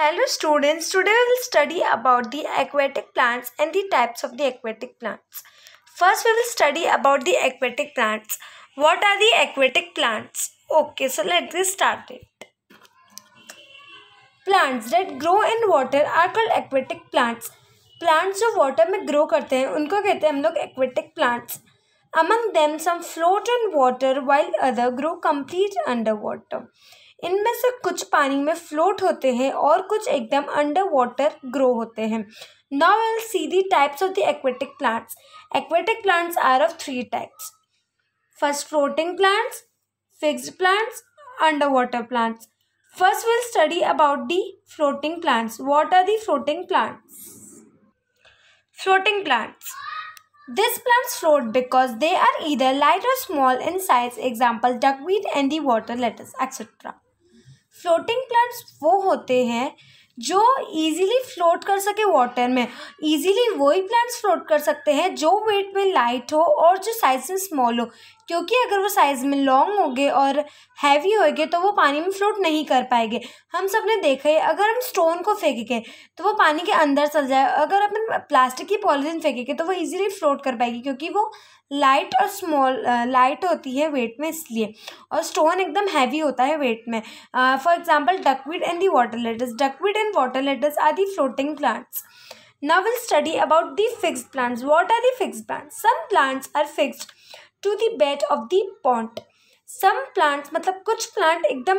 Hello students, today we will study about the aquatic plants and the types of the aquatic plants. First we will study about the aquatic plants. What are the aquatic plants? Okay, so let's get started. Plants that grow in water are called aquatic plants. Plants जो water में grow करते हैं उनको कहते हैं हम लोग aquatic plants. Among them some float on water while other grow complete underwater. water. इनमें से कुछ पानी में फ्लोट होते हैं और कुछ एकदम अंडर वाटर ग्रो होते हैं now will see the types of the aquatic plants aquatic plants are of three types first floating plants fixed plants under water plants first will study about the floating plants what are the floating plants floating plants this plants float because they are either light और small in size example duckweed and the water lettuce etcetera floating plants वो होते हैं जो easily float कर सके water में easily वही plants float कर सकते हैं जो वेट में लाइट हो और जो साइज़ में स्मॉल हो क्योंकि अगर वो साइज़ में लॉन्ग हो गए और हैवी हो गए तो वो पानी में फ्लोट नहीं कर पाएंगे हम सब ने देखा है अगर हम स्टोन को फेंकेंगे तो वो पानी के अंदर चल जाए अगर अपन प्लास्टिक की पॉलिथीन फेंकेंगे तो वो इजीली फ्लोट कर पाएगी क्योंकि वो लाइट और स्मॉल लाइट होती है वेट में इसलिए और स्टोन एकदम हैवी होता है वेट में for example duckweed and the water lettuce duckweed and and water lettuce are the floating plants. Now we'll study about the fixed plants. What are the fixed plants? Some plants are fixed to the bed of the pond. Some plants मतलब कुछ plant एकदम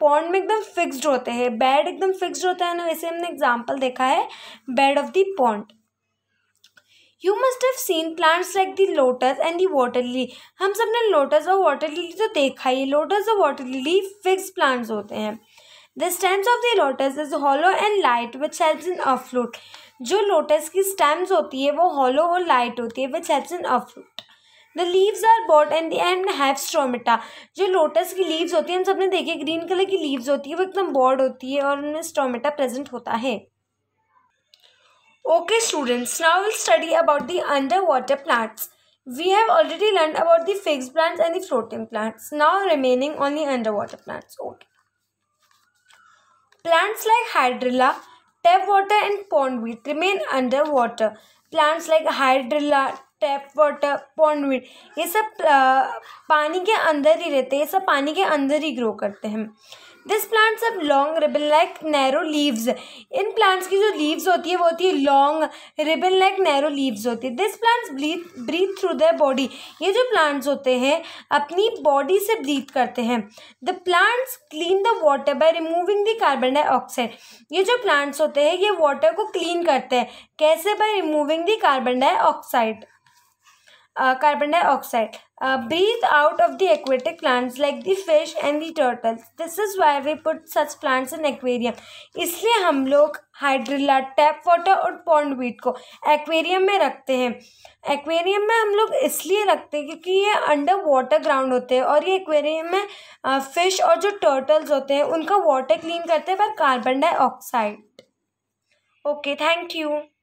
pond में एकदम fixed होते हैं bed एकदम fixed होता है ना वैसे हमने एग्जांपल देखा है bed of the pond you must have seen plants like the lotus and the water lily हम सब ने लोटस और वाटर लिली तो देखा ही लोटस और वाटर लिली फिक्स प्लांट्स होते हैं The stems of the lotus is hollow and light which helps in afloat. जो लोटस की स्टेम्स होती है वो hollow और light होती है which helps in afloat. The leaves are broad and and have stomata जो लोटस की लीव्स होती है हम सबने देखे ग्रीन कलर की लीव्स होती है वो एकदम बॉड होती है और उनमें स्टोमेटा प्रेजेंट होता है okay students now will study about the under water plants we have already learned about the fixed plants and the floating plants now remaining only underwater plants okay Plants like hydrilla, tap water and pondweed remain under water Plants like hydrilla, tape water pondweed ये सब पानी के अंदर ही रहते हैं ये सब पानी के अंदर ही ग्रो करते हैं this plants have long ribbon like narrow leaves इन प्लांट्स की जो लीव्स होती है वो होती है long ribbon like narrow leaves होती है this plants breathe breathe through the body ये जो प्लांट्स होते हैं अपनी बॉडी से ब्रीथ करते हैं the plants clean the water by removing the carbon dioxide ये जो प्लांट्स होते हैं ये वाटर को क्लीन करते हैं कैसे by removing the carbon dioxide carbon dioxide breathe out of the aquatic plants like the fish and the turtles. This is why we put such plants in aquarium इसलिए हम लोग हाइड्रिला टैप वाटर और pondweed को aquarium में रखते हैं aquarium में हम लोग इसलिए रखते हैं क्योंकि ये अंडर वाटर ग्राउंड होते हैं और ये एक्वेरियम में फ़िश uh, और जो टर्टल्स होते हैं उनका वाटर क्लीन करते हैं पर carbon dioxide okay thank you